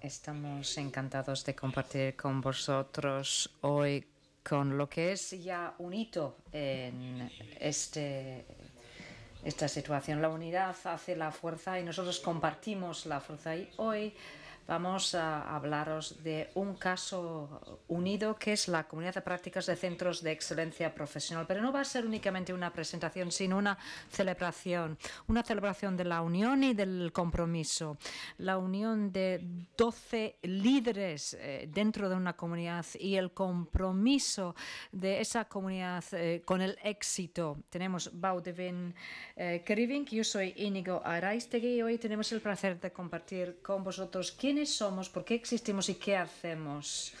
Estamos encantados de compartir con vosotros hoy con lo que es ya un hito en este, esta situación. La unidad hace la fuerza y nosotros compartimos la fuerza. Y hoy vamos a hablaros de un caso unido que es la comunidad de prácticas de centros de excelencia profesional. Pero no va a ser únicamente una presentación, sino una celebración, una celebración de la unión y del compromiso. La unión de 12 líderes eh, dentro de una comunidad y el compromiso de esa comunidad eh, con el éxito. Tenemos Baudevin eh, yo soy Inigo Araistegui y hoy tenemos el placer de compartir con vosotros somos, por qué existimos y qué hacemos.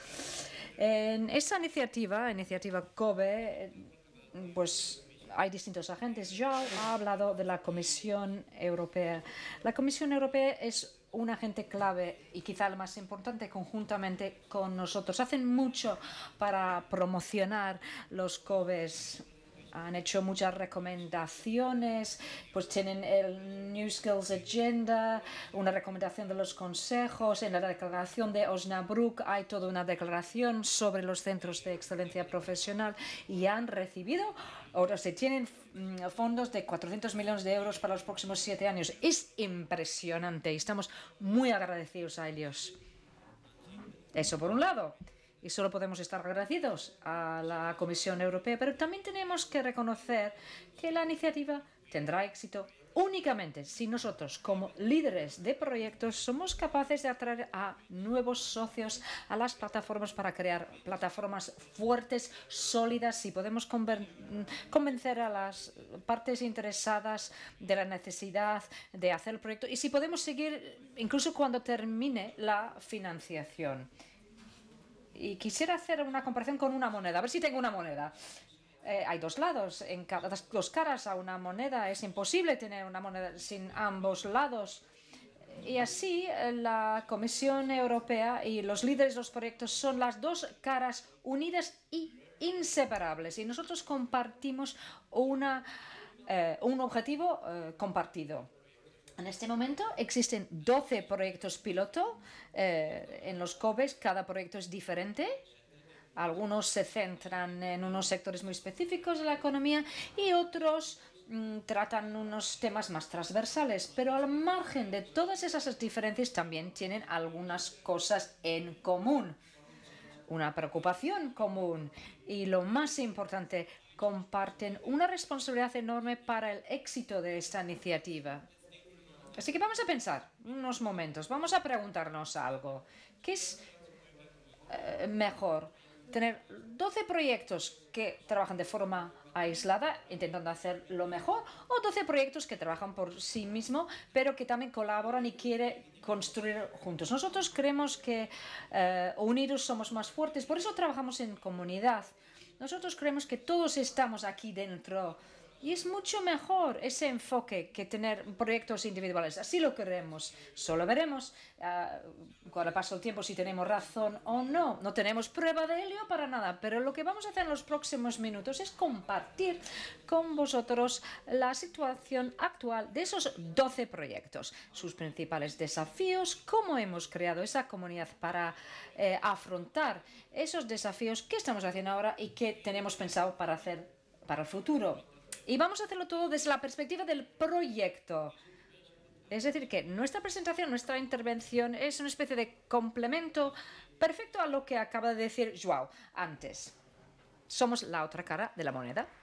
En esa iniciativa, iniciativa COBE, pues hay distintos agentes. Yo ha hablado de la Comisión Europea. La Comisión Europea es un agente clave y quizá el más importante conjuntamente con nosotros. Hacen mucho para promocionar los COBES han hecho muchas recomendaciones, pues tienen el New Skills Agenda, una recomendación de los consejos, en la declaración de Osnabrück hay toda una declaración sobre los centros de excelencia profesional y han recibido, o se tienen mm, fondos de 400 millones de euros para los próximos siete años. Es impresionante y estamos muy agradecidos a ellos. Eso por un lado y solo podemos estar agradecidos a la Comisión Europea, pero también tenemos que reconocer que la iniciativa tendrá éxito únicamente si nosotros como líderes de proyectos somos capaces de atraer a nuevos socios a las plataformas para crear plataformas fuertes, sólidas, si podemos convencer a las partes interesadas de la necesidad de hacer el proyecto y si podemos seguir incluso cuando termine la financiación. Y quisiera hacer una comparación con una moneda, a ver si tengo una moneda. Eh, hay dos lados, en cada, dos caras a una moneda. Es imposible tener una moneda sin ambos lados. Y así eh, la Comisión Europea y los líderes de los proyectos son las dos caras unidas e inseparables. Y nosotros compartimos eh, un objetivo compartido. En este momento existen 12 proyectos piloto eh, en los COBES, cada proyecto es diferente. Algunos se centran en unos sectores muy específicos de la economía y otros mm, tratan unos temas más transversales, pero al margen de todas esas diferencias también tienen algunas cosas en común, una preocupación común y lo más importante, comparten una responsabilidad enorme para el éxito de esta iniciativa. Así que vamos a pensar unos momentos, vamos a preguntarnos algo. ¿Qué es eh, mejor? Tener 12 proyectos que trabajan de forma aislada, intentando hacer lo mejor, o 12 proyectos que trabajan por sí mismos pero que también colaboran y quieren construir juntos. Nosotros creemos que eh, unidos somos más fuertes, por eso trabajamos en comunidad. Nosotros creemos que todos estamos aquí dentro y es mucho mejor ese enfoque que tener proyectos individuales. Así lo queremos. Solo veremos ah, con el paso del tiempo si tenemos razón o no. No tenemos prueba de ello para nada. Pero lo que vamos a hacer en los próximos minutos es compartir con vosotros la situación actual de esos 12 proyectos, sus principales desafíos, cómo hemos creado esa comunidad para eh, afrontar esos desafíos, qué estamos haciendo ahora y qué tenemos pensado para hacer para el futuro. Y vamos a hacerlo todo desde la perspectiva del proyecto. Es decir, que nuestra presentación, nuestra intervención es una especie de complemento perfecto a lo que acaba de decir Joao antes. Somos la otra cara de la moneda.